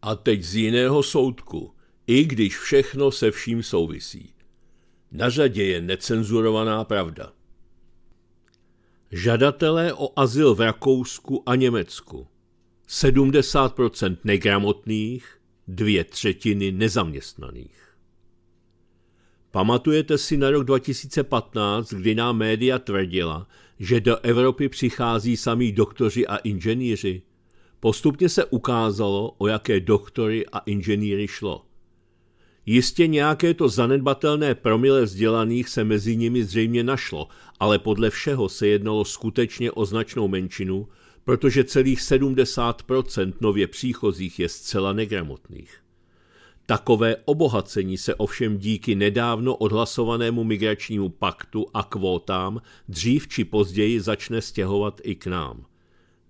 A teď z jiného soudku – i když všechno se vším souvisí. Na řadě je necenzurovaná pravda. Žadatelé o azyl v Rakousku a Německu. 70% negramotných, dvě třetiny nezaměstnaných. Pamatujete si na rok 2015, kdy nám média tvrdila, že do Evropy přichází samí doktoři a inženýři? Postupně se ukázalo, o jaké doktory a inženýry šlo. Jistě nějaké to zanedbatelné promile vzdělaných se mezi nimi zřejmě našlo, ale podle všeho se jednalo skutečně o značnou menšinu, protože celých 70% nově příchozích je zcela negramotných. Takové obohacení se ovšem díky nedávno odhlasovanému migračnímu paktu a kvótám dřív či později začne stěhovat i k nám.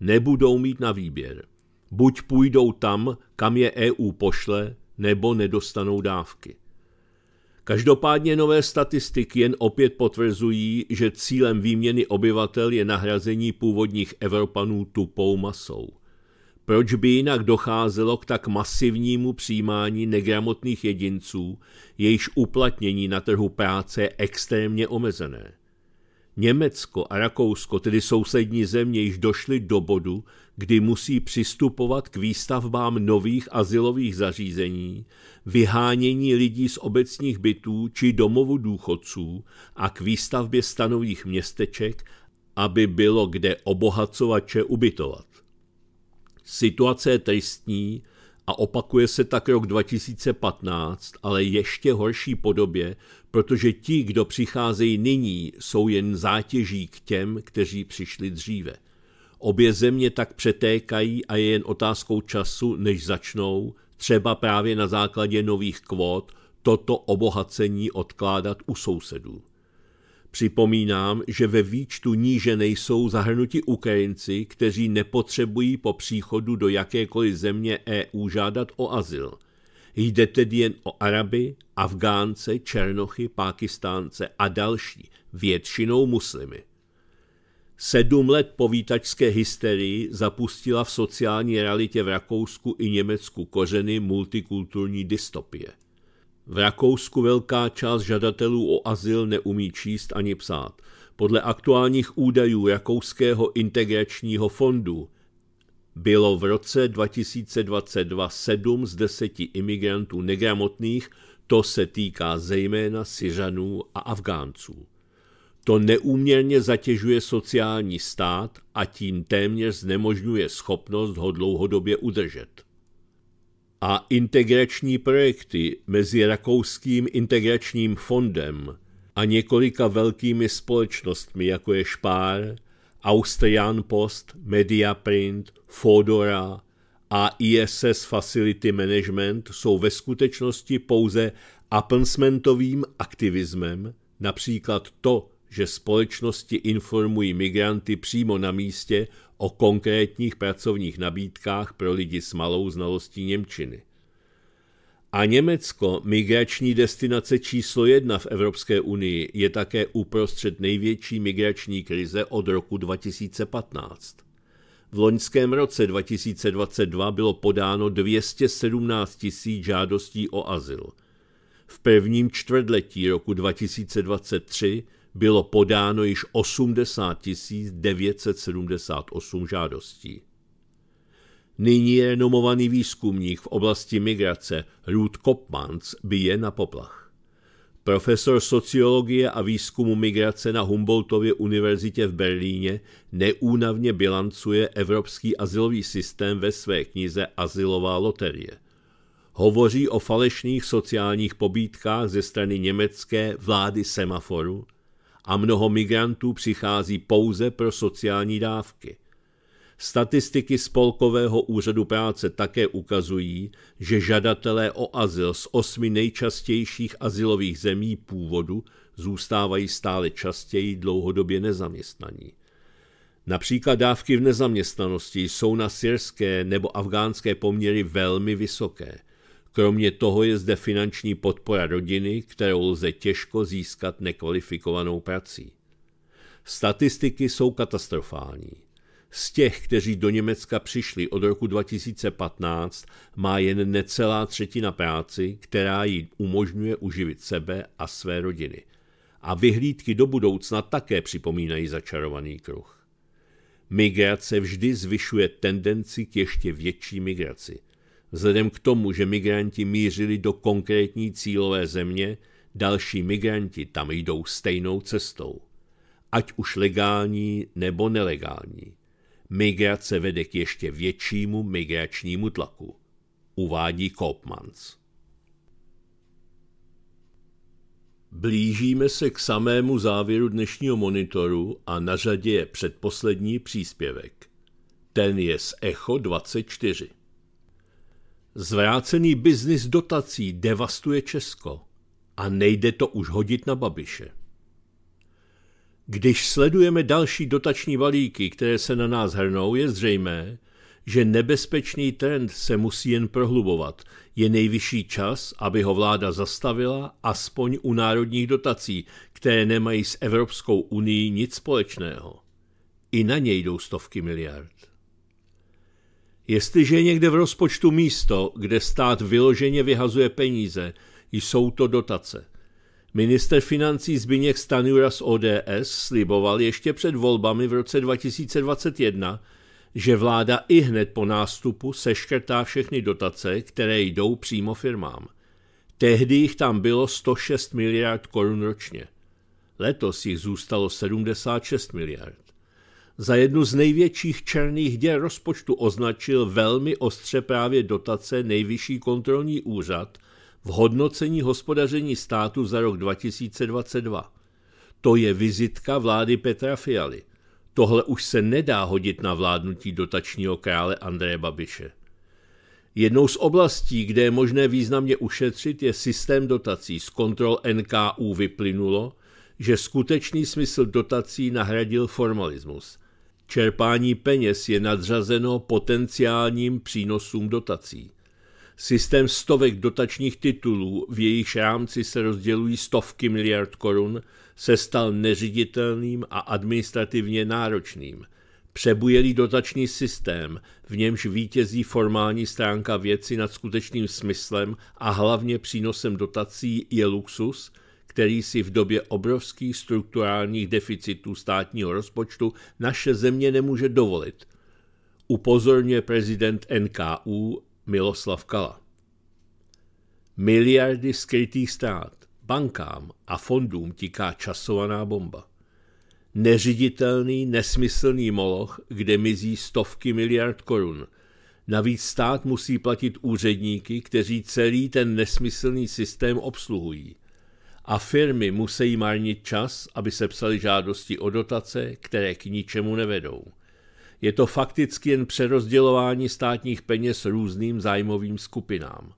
Nebudou mít na výběr. Buď půjdou tam, kam je EU pošle, nebo nedostanou dávky. Každopádně nové statistiky jen opět potvrzují, že cílem výměny obyvatel je nahrazení původních Evropanů tupou masou. Proč by jinak docházelo k tak masivnímu přijímání negramotných jedinců, jejichž uplatnění na trhu práce je extrémně omezené? Německo a Rakousko, tedy sousední země, již došly do bodu, kdy musí přistupovat k výstavbám nových asilových zařízení, vyhánění lidí z obecních bytů či domovu důchodců a k výstavbě stanových městeček, aby bylo kde obohacovače ubytovat. Situace je tristní a opakuje se tak rok 2015, ale ještě horší podobě, protože ti, kdo přicházejí nyní, jsou jen zátěží k těm, kteří přišli dříve – Obě země tak přetékají a je jen otázkou času, než začnou, třeba právě na základě nových kvót, toto obohacení odkládat u sousedů. Připomínám, že ve výčtu níže nejsou zahrnuti Ukrajinci, kteří nepotřebují po příchodu do jakékoliv země EU žádat o azyl. Jde tedy jen o Araby, Afgánce, Černochy, Pákistánce a další, většinou muslimy. Sedm let po vítačské hysterii zapustila v sociální realitě v Rakousku i Německu kořeny multikulturní dystopie. V Rakousku velká část žadatelů o azyl neumí číst ani psát. Podle aktuálních údajů Rakouského integračního fondu bylo v roce 2022 sedm z deseti imigrantů negramotných, to se týká zejména Syřanů a Afgánců. To neúměrně zatěžuje sociální stát a tím téměř znemožňuje schopnost ho dlouhodobě udržet. A integrační projekty mezi Rakouským integračním fondem a několika velkými společnostmi, jako je Spar, Austrian Post, Mediaprint, Fodora a ISS Facility Management, jsou ve skutečnosti pouze appensmentovým aktivismem, například to, že společnosti informují migranty přímo na místě o konkrétních pracovních nabídkách pro lidi s malou znalostí Němčiny. A Německo, migrační destinace číslo jedna v Evropské unii, je také uprostřed největší migrační krize od roku 2015. V loňském roce 2022 bylo podáno 217 tisíc žádostí o azyl. V prvním čtvrtletí roku 2023 bylo podáno již 80 978 žádostí. Nyní renomovaný výzkumník v oblasti migrace Ruth Kopmans bije na poplach. Profesor sociologie a výzkumu migrace na Humboldtově univerzitě v Berlíně neúnavně bilancuje evropský asilový systém ve své knize Asilová loterie. Hovoří o falešných sociálních pobídkách ze strany německé vlády semaforu, a mnoho migrantů přichází pouze pro sociální dávky. Statistiky Spolkového úřadu práce také ukazují, že žadatelé o azyl z osmi nejčastějších azylových zemí původu zůstávají stále častěji dlouhodobě nezaměstnaní. Například dávky v nezaměstnanosti jsou na syrské nebo afgánské poměry velmi vysoké – Kromě toho je zde finanční podpora rodiny, kterou lze těžko získat nekvalifikovanou prací. Statistiky jsou katastrofální. Z těch, kteří do Německa přišli od roku 2015, má jen necelá třetina práci, která jí umožňuje uživit sebe a své rodiny. A vyhlídky do budoucna také připomínají začarovaný kruh. Migrace vždy zvyšuje tendenci k ještě větší migraci – Vzhledem k tomu, že migranti mířili do konkrétní cílové země, další migranti tam jdou stejnou cestou. Ať už legální nebo nelegální. Migrace vede k ještě většímu migračnímu tlaku, uvádí Kopmans. Blížíme se k samému závěru dnešního monitoru a na řadě je předposlední příspěvek. Ten je z Echo 24. Zvrácený biznis dotací devastuje Česko a nejde to už hodit na babiše. Když sledujeme další dotační balíky, které se na nás hrnou, je zřejmé, že nebezpečný trend se musí jen prohlubovat. Je nejvyšší čas, aby ho vláda zastavila aspoň u národních dotací, které nemají s Evropskou unii nic společného. I na něj jdou stovky miliard. Jestliže je někde v rozpočtu místo, kde stát vyloženě vyhazuje peníze, jsou to dotace. Minister financí Zbigněk Stanjura z ODS sliboval ještě před volbami v roce 2021, že vláda i hned po nástupu seškrtá všechny dotace, které jdou přímo firmám. Tehdy jich tam bylo 106 miliard korun ročně. Letos jich zůstalo 76 miliard za jednu z největších černých děr rozpočtu označil velmi ostře právě dotace Nejvyšší kontrolní úřad v hodnocení hospodaření státu za rok 2022. To je vizitka vlády Petra Fialy. Tohle už se nedá hodit na vládnutí dotačního krále Andreje Babiše. Jednou z oblastí, kde je možné významně ušetřit, je systém dotací. Z kontrol NKU vyplynulo, že skutečný smysl dotací nahradil formalismus. Čerpání peněz je nadřazeno potenciálním přínosům dotací. Systém stovek dotačních titulů, v jejich rámci se rozdělují stovky miliard korun, se stal neřiditelným a administrativně náročným. Přebujelý dotační systém, v němž vítězí formální stránka věci nad skutečným smyslem a hlavně přínosem dotací, je luxus, který si v době obrovských strukturálních deficitů státního rozpočtu naše země nemůže dovolit, upozorňuje prezident NKU Miloslav Kala. Miliardy skrytých stát, bankám a fondům tiká časovaná bomba. Neřiditelný, nesmyslný moloch, kde mizí stovky miliard korun – Navíc stát musí platit úředníky, kteří celý ten nesmyslný systém obsluhují a firmy musí marnit čas, aby se psali žádosti o dotace, které k ničemu nevedou. Je to fakticky jen přerozdělování státních peněz různým zájmovým skupinám.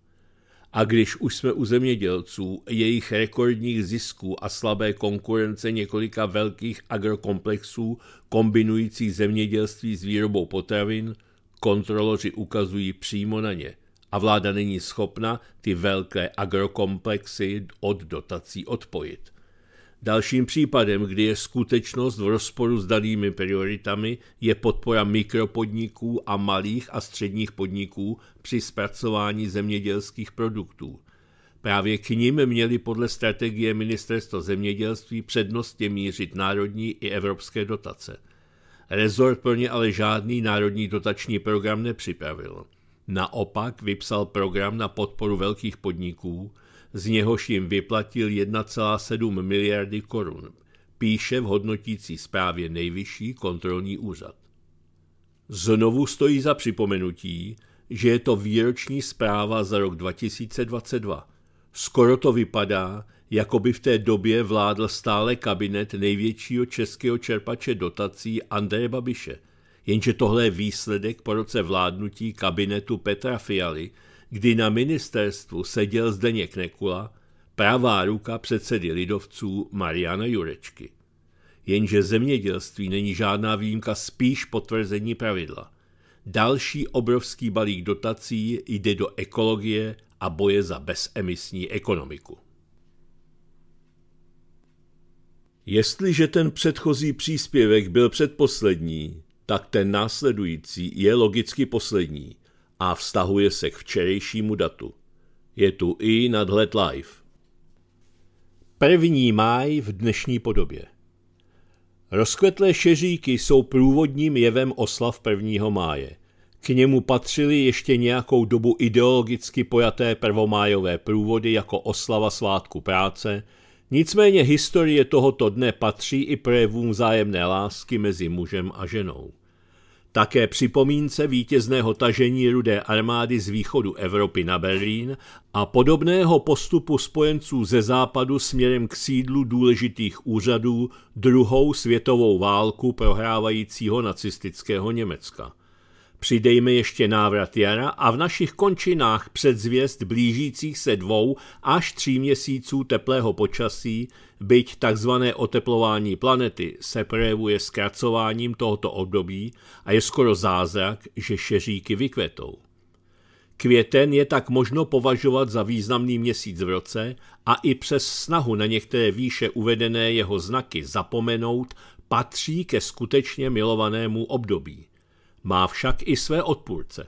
A když už jsme u zemědělců, jejich rekordních zisků a slabé konkurence několika velkých agrokomplexů kombinujících zemědělství s výrobou potravin, kontroloři ukazují přímo na ně – a vláda není schopna ty velké agrokomplexy od dotací odpojit. Dalším případem, kdy je skutečnost v rozporu s danými prioritami, je podpora mikropodniků a malých a středních podniků při zpracování zemědělských produktů. Právě k ním měly podle strategie Ministerstva zemědělství přednostně mířit národní i evropské dotace. Rezort pro ně ale žádný národní dotační program nepřipravil. Naopak vypsal program na podporu velkých podniků, z něhož jim vyplatil 1,7 miliardy korun, píše v hodnotící zprávě nejvyšší kontrolní úřad. Znovu stojí za připomenutí, že je to výroční zpráva za rok 2022. Skoro to vypadá, jako by v té době vládl stále kabinet největšího českého čerpače dotací Andreje Babiše – Jenže tohle je výsledek po roce vládnutí kabinetu Petra Fialy, kdy na ministerstvu seděl Zdeněk Nekula, pravá ruka předsedy lidovců Mariana Jurečky. Jenže zemědělství není žádná výjimka, spíš potvrzení pravidla. Další obrovský balík dotací jde do ekologie a boje za bezemisní ekonomiku. Jestliže ten předchozí příspěvek byl předposlední, tak ten následující je logicky poslední a vztahuje se k včerejšímu datu. Je tu i nadhled live. První máj v dnešní podobě. Rozkvetlé šeříky jsou průvodním jevem oslav 1. máje. K němu patřily ještě nějakou dobu ideologicky pojaté prvomájové průvody jako oslava svátku práce, Nicméně historie tohoto dne patří i projevům vzájemné lásky mezi mužem a ženou. Také připomínce vítězného tažení rudé armády z východu Evropy na Berlín a podobného postupu spojenců ze západu směrem k sídlu důležitých úřadů druhou světovou válku prohrávajícího nacistického Německa – Přidejme ještě návrat jara a v našich končinách předzvěst blížících se dvou až tří měsíců teplého počasí, byť takzvané oteplování planety se projevuje zkracováním tohoto období a je skoro zázrak, že šeříky vykvetou. Květen je tak možno považovat za významný měsíc v roce a i přes snahu na některé výše uvedené jeho znaky zapomenout patří ke skutečně milovanému období – má však i své odpůrce.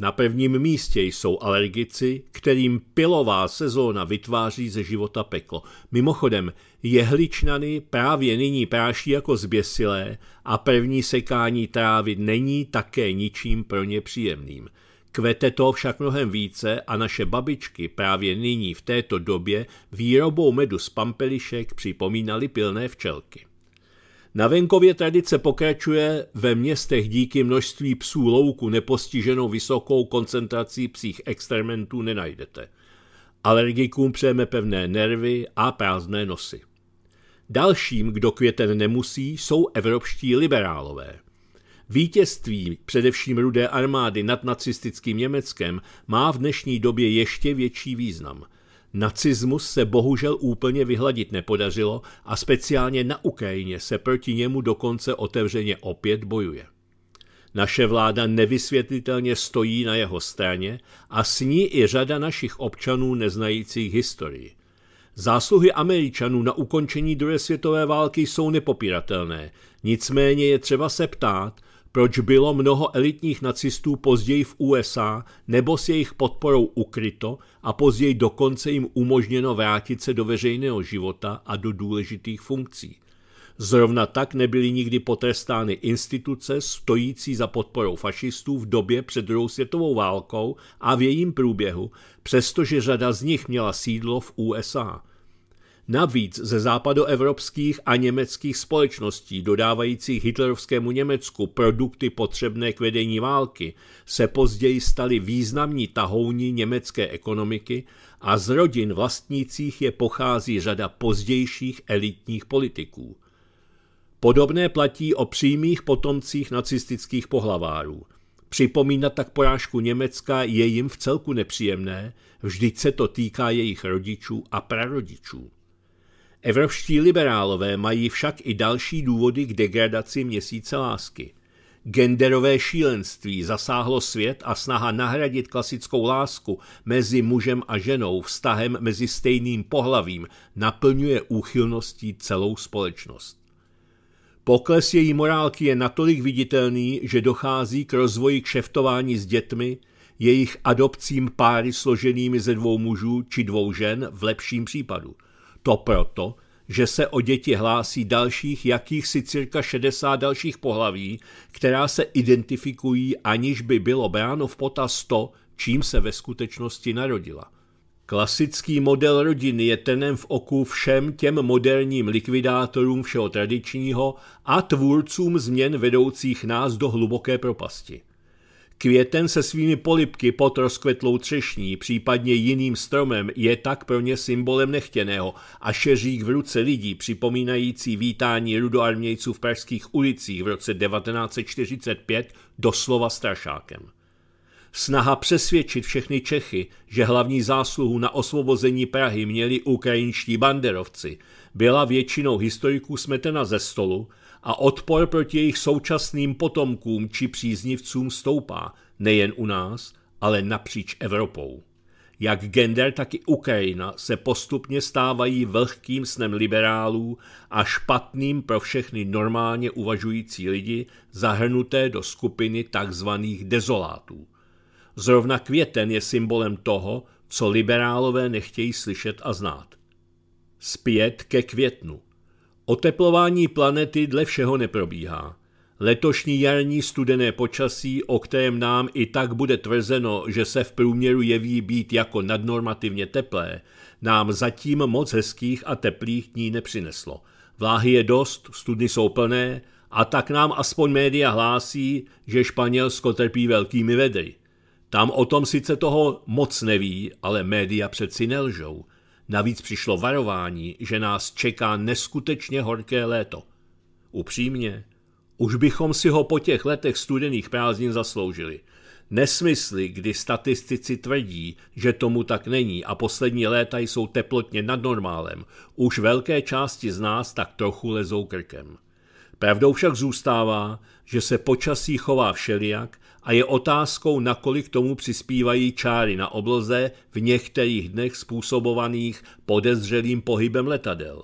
Na pevním místě jsou alergici, kterým pilová sezóna vytváří ze života peklo. Mimochodem, jehličnany právě nyní práší jako zběsilé a první sekání trávy není také ničím pro ně příjemným. Kvete to však mnohem více a naše babičky právě nyní v této době výrobou medu z pampelišek připomínaly pilné včelky. Na venkově tradice pokračuje ve městech díky množství psů louku nepostiženou vysokou koncentrací psích experimentů nenajdete. Alergikům přejeme pevné nervy a prázdné nosy. Dalším, kdo květen nemusí, jsou evropští liberálové. Vítězství především rudé armády nad nacistickým Německem má v dnešní době ještě větší význam – Nacismus se bohužel úplně vyhladit nepodařilo a speciálně na Ukrajině se proti němu dokonce otevřeně opět bojuje. Naše vláda nevysvětlitelně stojí na jeho straně a s ní i řada našich občanů neznajících historii. Zásluhy Američanů na ukončení druhé světové války jsou nepopiratelné, nicméně je třeba se ptát, proč bylo mnoho elitních nacistů později v USA nebo s jejich podporou ukryto a později dokonce jim umožněno vrátit se do veřejného života a do důležitých funkcí. Zrovna tak nebyly nikdy potrestány instituce stojící za podporou fašistů v době před druhou světovou válkou a v jejím průběhu, přestože řada z nich měla sídlo v USA – Navíc ze západoevropských a německých společností dodávajících hitlerovskému Německu produkty potřebné k vedení války se později stali významní tahouní německé ekonomiky a z rodin vlastnících je pochází řada pozdějších elitních politiků. Podobné platí o přímých potomcích nacistických pohlavárů. Připomínat tak porážku Německa je jim v celku nepříjemné, vždyť se to týká jejich rodičů a prarodičů. Evropští liberálové mají však i další důvody k degradaci měsíce lásky. Genderové šílenství zasáhlo svět a snaha nahradit klasickou lásku mezi mužem a ženou vztahem mezi stejným pohlavím naplňuje úchylností celou společnost. Pokles její morálky je natolik viditelný, že dochází k rozvoji kšeftování s dětmi, jejich adopcím páry složenými ze dvou mužů či dvou žen v lepším případu – to proto, že se o děti hlásí dalších jakýchsi cirka 60 dalších pohlaví, která se identifikují, aniž by bylo bráno v potaz to, čím se ve skutečnosti narodila. Klasický model rodiny je tenem v oku všem těm moderním likvidátorům všeho tradičního a tvůrcům změn vedoucích nás do hluboké propasti. Květen se svými polipky pod rozkvetlou třešní, případně jiným stromem, je tak pro ně symbolem nechtěného a šeřík v ruce lidí, připomínající vítání rudoarmějců v pražských ulicích v roce 1945, doslova strašákem. Snaha přesvědčit všechny Čechy, že hlavní zásluhu na osvobození Prahy měli ukrajinští banderovci, byla většinou historiků smetena ze stolu a odpor proti jejich současným potomkům či příznivcům stoupá nejen u nás, ale napříč Evropou. Jak gender, tak i Ukrajina se postupně stávají vlhkým snem liberálů a špatným pro všechny normálně uvažující lidi zahrnuté do skupiny tzv. dezolátů. Zrovna květen je symbolem toho, co liberálové nechtějí slyšet a znát. Zpět ke květnu. Oteplování planety dle všeho neprobíhá. Letošní jarní studené počasí, o kterém nám i tak bude tvrzeno, že se v průměru jeví být jako nadnormativně teplé, nám zatím moc hezkých a teplých dní nepřineslo. Vláhy je dost, studny jsou plné, a tak nám aspoň média hlásí, že Španělsko trpí velkými vedry. Tam o tom sice toho moc neví, ale média přeci nelžou – Navíc přišlo varování, že nás čeká neskutečně horké léto. Upřímně, už bychom si ho po těch letech studených prázdnin zasloužili. Nesmysly, kdy statistici tvrdí, že tomu tak není a poslední léta jsou teplotně nad normálem, už velké části z nás tak trochu lezou krkem. Pravdou však zůstává, že se počasí chová všelijak a je otázkou, nakolik tomu přispívají čáry na obloze v některých dnech způsobovaných podezřelým pohybem letadel.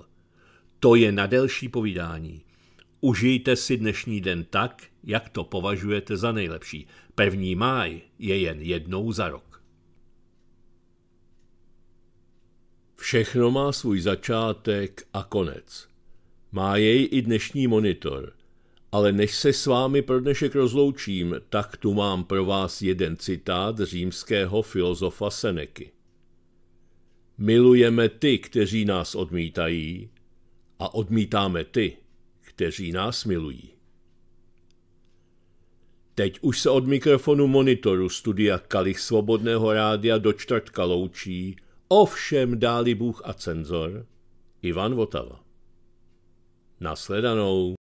To je na delší povídání. Užijte si dnešní den tak, jak to považujete za nejlepší. Pevní máj je jen jednou za rok. Všechno má svůj začátek a konec. Má jej i dnešní monitor – ale než se s vámi pro dnešek rozloučím, tak tu mám pro vás jeden citát římského filozofa Seneky. Milujeme ty, kteří nás odmítají, a odmítáme ty, kteří nás milují. Teď už se od mikrofonu monitoru studia Kalich Svobodného rádia do čtvrtka loučí, ovšem dáli Bůh a cenzor, Ivan Votava. Nasledanou.